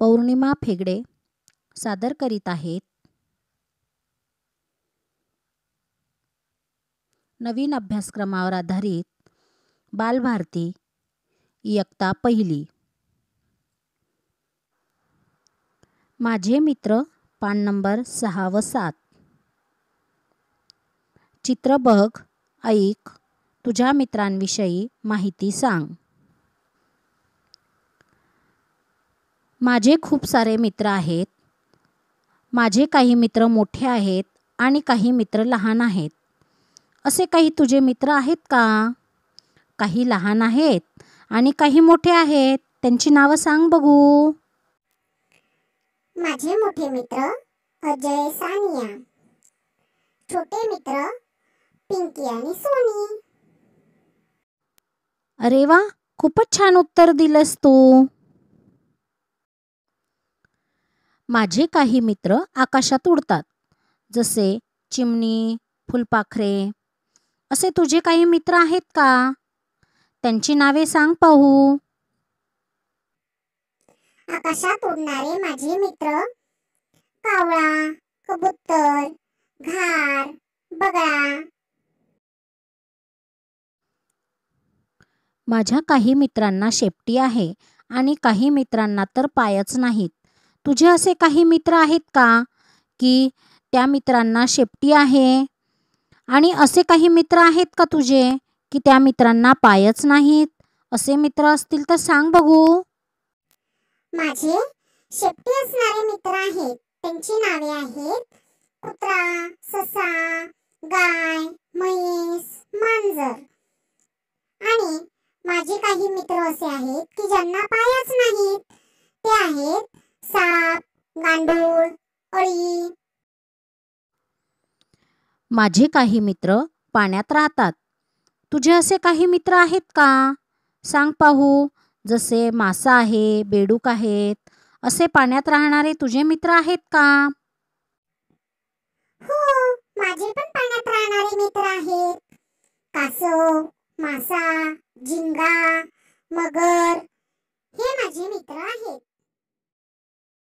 पौर्णिमा फेगडे सादर करीत आहेत नवीन अभ्यासक्रमावर आधारित बालभारती इयत्ता पहिली माझे मित्र पान नंबर सहा व सात चित्र बघ ऐक तुझ्या मित्रांविषयी माहिती सांग माझे खूप सारे मित्र आहेत माझे काही मित्र मोठे आहेत आणि काही मित्र लहान आहेत असे काही तुझे मित्र आहेत का काही लहान आहेत आणि काही मोठे आहेत त्यांची नावं सांग बघू माझे मोठे मित्र अजय सानिया छोटे मित्र पिंकी आणि सोनी अरे वा खूपच छान उत्तर दिलंस तू माझे काही मित्र आकाशात उडतात जसे चिमणी फुलपाखरे असे तुझे काही मित्र आहेत का त्यांची नावे सांग पाहू आकाशात उडणारे माझे मित्र कावळा कबूतर घार बगळा माझ्या काही मित्रांना शेपटी आहे आणि काही मित्रांना तर पायच नाहीत तुझे असे काही मित्र आहेत का की त्या मित्रांना शेपटी आहे आणि असे काही मित्र आहेत का तुझे की त्या मित्रांना पायच नाहीत असे मित्र असतील तर सांग बघू माझे शेपटी असणारे मित्र आहेत त्यांची नावे आहेत कुत्रा ससा गाय म्हैस मांजर आणि माझे काही मित्र असे आहेत की ज्यांना पायच नाहीत ते आहेत साप गांडूळ अळी माझे काही मित्र पाण्यात राहतात तुझे असे काही मित्र आहेत का सांग पाहू जसे मासा आहे बेडूक आहेत असे पाण्यात राहणारे तुझे मित्र आहेत का हो माझे पण पाण्यात राहणारे मित्र आहेत कासव मासा झिंगा मगर